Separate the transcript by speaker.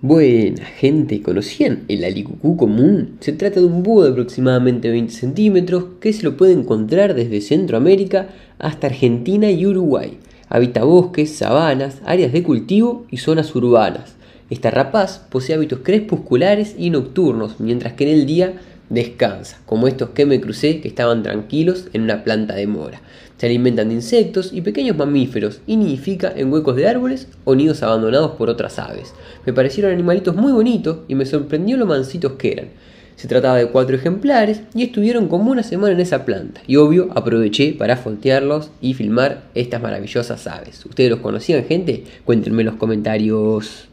Speaker 1: Buena gente, ¿conocían el alicucú común? Se trata de un búho de aproximadamente 20 centímetros que se lo puede encontrar desde Centroamérica hasta Argentina y Uruguay. Habita bosques, sabanas, áreas de cultivo y zonas urbanas. Esta rapaz posee hábitos crepusculares y nocturnos, mientras que en el día descansa, como estos que me crucé que estaban tranquilos en una planta de mora. Se alimentan de insectos y pequeños mamíferos y nidifica en huecos de árboles o nidos abandonados por otras aves. Me parecieron animalitos muy bonitos y me sorprendió lo mansitos que eran. Se trataba de cuatro ejemplares y estuvieron como una semana en esa planta. Y obvio, aproveché para fontearlos y filmar estas maravillosas aves. ¿Ustedes los conocían, gente? Cuéntenme en los comentarios.